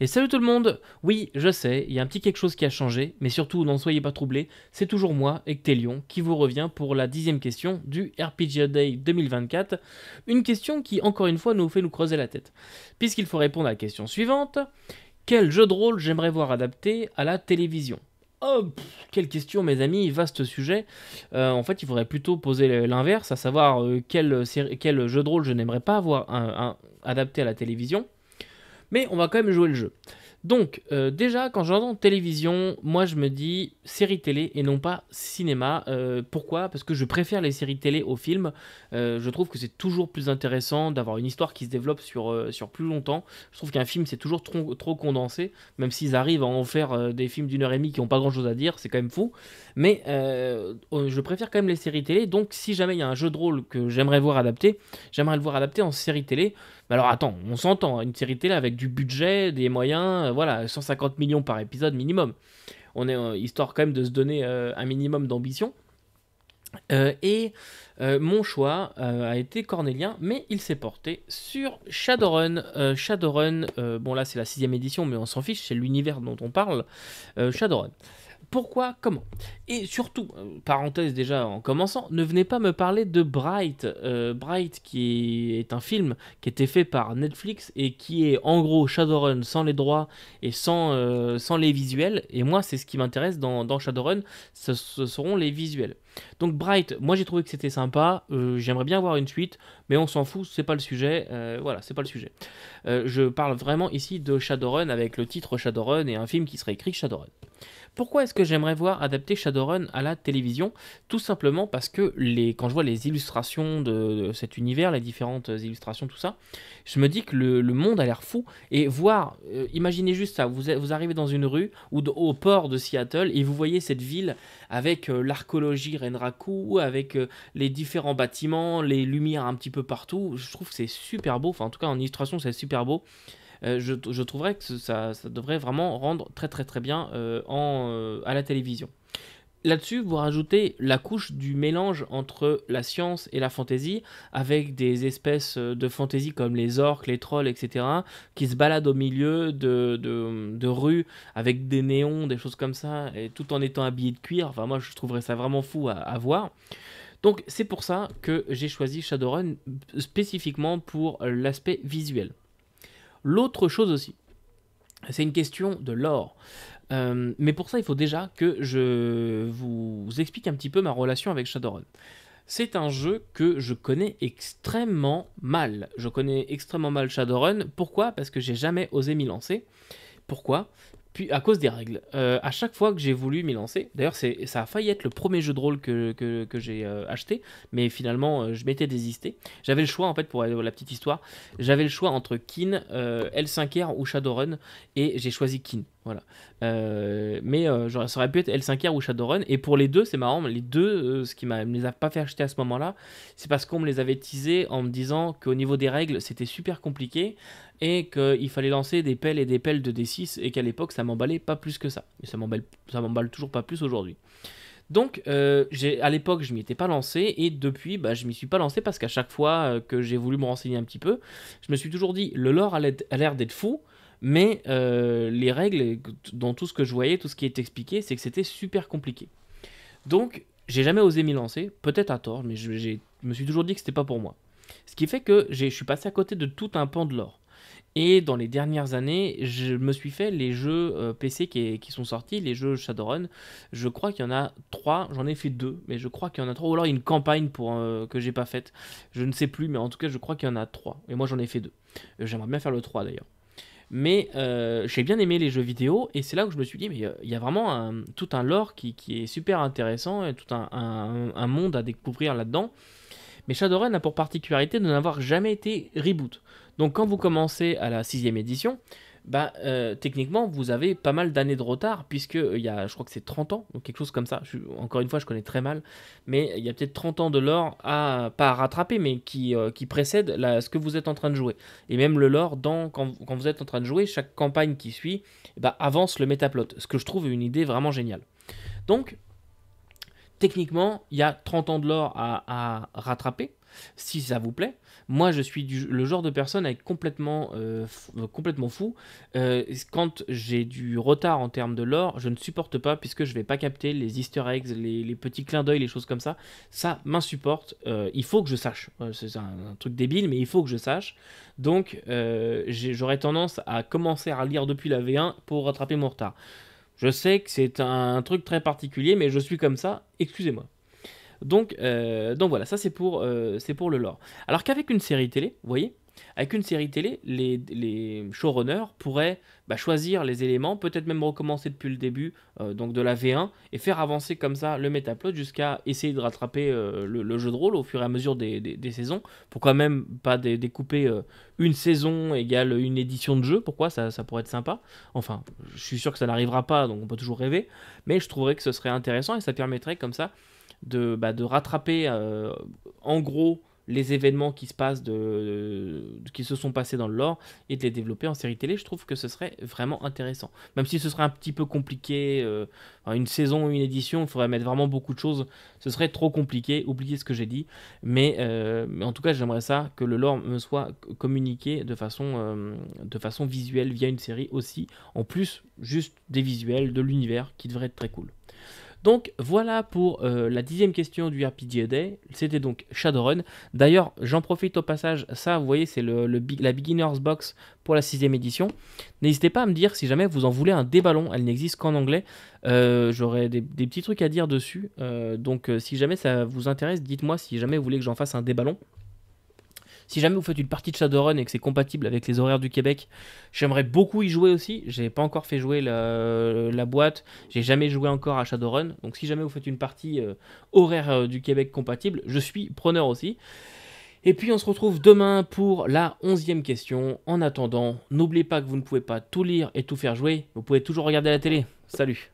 Et salut tout le monde Oui, je sais, il y a un petit quelque chose qui a changé, mais surtout n'en soyez pas troublés, c'est toujours moi, Ectelion, qui vous revient pour la dixième question du RPG Day 2024, une question qui encore une fois nous fait nous creuser la tête, puisqu'il faut répondre à la question suivante, quel jeu de rôle j'aimerais voir adapté à la télévision Oh, quelle question, mes amis, vaste sujet. Euh, en fait, il faudrait plutôt poser l'inverse, à savoir euh, quel, jeu de rôle je n'aimerais pas avoir adapté à la télévision mais on va quand même jouer le jeu. Donc, euh, déjà, quand j'entends télévision, moi je me dis série télé et non pas cinéma. Euh, pourquoi Parce que je préfère les séries télé aux films. Euh, je trouve que c'est toujours plus intéressant d'avoir une histoire qui se développe sur, sur plus longtemps. Je trouve qu'un film, c'est toujours trop, trop, condensé. Même s'ils arrivent à en faire des films d'une heure et demie qui n'ont pas grand chose à dire, c'est quand même fou. Mais oh, je préfère quand même les séries télé. Donc, si jamais il y a un jeu de rôle que j'aimerais voir adapté, j'aimerais le voir adapté en série télé alors attends, on s'entend, hein, une série télé avec du budget, des moyens, euh, voilà, 150 millions par épisode minimum. On est euh, histoire quand même de se donner euh, un minimum d'ambition. et mon choix a été cornélien, mais il s'est porté sur Shadowrun. Shadowrun, bon là c'est la sixième édition, mais on s'en fiche, c'est l'univers dont on parle. Shadowrun pourquoi, comment. Et surtout, euh, parenthèse déjà en commençant, ne venez pas me parler de Bright. Euh, Bright qui est un film qui était fait par Netflix et qui est en gros Shadowrun sans les droits et sans, euh, sans les visuels. Et moi, c'est ce qui m'intéresse dans, Shadowrun, ce, seront les visuels. Donc Bright, moi j'ai trouvé que c'était sympa, euh, j'aimerais bien voir une suite, mais on s'en fout, c'est pas le sujet, euh, voilà, c'est pas le sujet. Euh, je parle vraiment ici de Shadowrun avec le titre Shadowrun et un film qui serait écrit Shadowrun. Pourquoi est-ce que j'aimerais voir adapter Shadowrun à la télévision Tout simplement parce que les, quand je vois les illustrations de, cet univers, les différentes illustrations, tout ça, je me dis que le, monde a l'air fou. Et voir, imaginez juste ça, vous, arrivez dans une rue ou au port de Seattle et vous voyez cette ville avec l'arcologie avec euh, les différents bâtiments, les lumières un petit peu partout. Je trouve que c'est super beau. Enfin, en tout cas, en illustration, c'est super beau. Euh, je, trouverais que ça, devrait vraiment rendre très très très bien euh, à la télévision. Là-dessus, vous rajoutez la couche du mélange entre la science et la fantaisie, avec des espèces euh, de fantaisie comme les orques, les trolls, etc., qui se baladent au milieu de, de, rues avec des néons, des choses comme ça, et tout en étant habillés de cuir. Enfin, moi, je trouverais ça vraiment fou à, à voir. Donc, c'est pour ça que j'ai choisi Shadowrun spécifiquement pour l'aspect visuel. L'autre chose aussi, c'est une question de l'or. Euh, mais pour ça, il faut déjà que je vous explique un petit peu ma relation avec Shadowrun. C'est un jeu que je connais extrêmement mal. Je connais extrêmement mal Shadowrun. Pourquoi Parce que j'ai jamais osé m'y lancer. Pourquoi Puis à cause des règles. Euh, à chaque fois que j'ai voulu m'y lancer, d'ailleurs ça a failli être le premier jeu de rôle que, j'ai euh, acheté, mais finalement je m'étais désisté. J'avais le choix en fait pour la petite histoire, j'avais le choix entre Kin, L5R ou Shadowrun, et j'ai choisi Kin voilà. Euh, mais euh, ça aurait pu être L5R ou Shadowrun. Et pour les deux, c'est marrant, mais les deux, euh, ce qui ne les a pas fait acheter à ce moment-là, c'est parce qu'on me les avait teasés en me disant qu'au niveau des règles, c'était super compliqué et qu'il fallait lancer des pelles et des pelles de D6 et qu'à l'époque, ça m'emballait pas plus que ça. Et ça m'emballe toujours pas plus aujourd'hui. Donc, à l'époque, je m'y étais pas lancé, et depuis, bah, je m'y suis pas lancé parce qu'à chaque fois que j'ai voulu me renseigner un petit peu, je me suis toujours dit, le lore a l'air d'être fou, mais euh, les règles, dans tout ce que je voyais, tout ce qui est expliqué, c'est que c'était super compliqué. Donc, j'ai jamais osé m'y lancer, peut-être à tort, mais je, me suis toujours dit que c'était pas pour moi. Ce qui fait que je suis passé à côté de tout un pan de l'or. Et dans les dernières années, je me suis fait les jeux euh, PC qui, sont sortis, les jeux Shadowrun. Je crois qu'il y en a trois, j'en ai fait deux, mais je crois qu'il y en a trois. Ou alors une campagne pour, je euh, que j'ai pas faite, je ne sais plus, mais en tout cas, je crois qu'il y en a trois. Et moi, j'en ai fait deux. J'aimerais bien faire le trois d'ailleurs. Mais euh, j'ai bien aimé les jeux vidéo et c'est là où je me suis dit, mais euh, il y a vraiment tout un lore qui, est super intéressant et tout un, monde à découvrir là-dedans. Mais Shadowrun a pour particularité de n'avoir jamais été reboot. Donc quand vous commencez à la sixième édition, bah, euh, techniquement, vous avez pas mal d'années de retard, puisque euh, il y a, je crois que c'est 30 ans, ou quelque chose comme ça. encore une fois, je connais très mal, mais il y a peut-être 30 ans de lore à, pas rattraper, mais qui, euh, précède ce que vous êtes en train de jouer. Et même le lore, dans, quand, vous êtes en train de jouer, chaque campagne qui suit eh bah, avance le métaplot, ce que je trouve une idée vraiment géniale. Donc, techniquement, il y a 30 ans de l'or à, rattraper, si ça vous plaît. Moi, je suis le genre de personne à être complètement, euh, euh, complètement fou. Euh, quand j'ai du retard en termes de l'or, je ne supporte pas puisque je ne vais pas capter les easter eggs, les, petits clins d'œil, les choses comme ça. Ça m'insupporte. il faut que je sache. C'est un, truc débile, mais il faut que je sache. Donc, j'aurais tendance à commencer à lire depuis la V1 pour rattraper mon retard. Je sais que c'est un truc très particulier, mais je suis comme ça, excusez-moi. Donc, euh, donc voilà, ça c'est pour, euh, c'est pour le lore. Alors qu'avec une série télé, vous voyez, avec une série télé, les, les showrunners pourraient bah, choisir les éléments, peut-être même recommencer depuis le début, euh, donc de la V1, et faire avancer comme ça le métaplot jusqu'à essayer de rattraper euh, le, jeu de rôle au fur et à mesure des, saisons. Pourquoi même pas découper euh, une saison égale une édition de jeu Pourquoi ça, pourrait être sympa Enfin, je suis sûr que ça n'arrivera pas, donc on peut toujours rêver, mais je trouverais que ce serait intéressant et ça permettrait comme ça de, bah, de rattraper en gros les événements qui se passent qui se sont passés dans le lore et de les développer en série télé. Je trouve que ce serait vraiment intéressant. Même si ce serait un petit peu compliqué, euh, une saison, une édition, il faudrait mettre vraiment beaucoup de choses. Ce serait trop compliqué. Oubliez ce que j'ai dit. Mais, euh, en tout cas, j'aimerais ça que le lore me soit communiqué de façon, euh, de façon visuelle via une série aussi. En plus, juste des visuels de l'univers qui devraient être très cool. Donc voilà pour euh, la dixième question du RPG Day. C'était donc Shadowrun. D'ailleurs, j'en profite au passage, ça, vous voyez, c'est le, la Beginner's Box pour la sixième édition. N'hésitez pas à me dire si jamais vous en voulez un déballon. Elle n'existe qu'en anglais. Euh, J'aurai des, petits trucs à dire dessus. Euh, donc euh, si jamais ça vous intéresse, dites-moi si jamais vous voulez que j'en fasse un déballon. Si jamais vous faites une partie de Shadowrun et que c'est compatible avec les horaires du Québec, j'aimerais beaucoup y jouer aussi. J'ai pas encore fait jouer la, boîte, boîte, j'ai jamais joué encore à Shadowrun. Donc si jamais vous faites une partie euh, horaire euh, du Québec compatible, je suis preneur aussi. Et puis on se retrouve demain pour la onzième question. En attendant, n'oubliez pas que vous ne pouvez pas tout lire et tout faire jouer. Vous pouvez toujours regarder la télé. Salut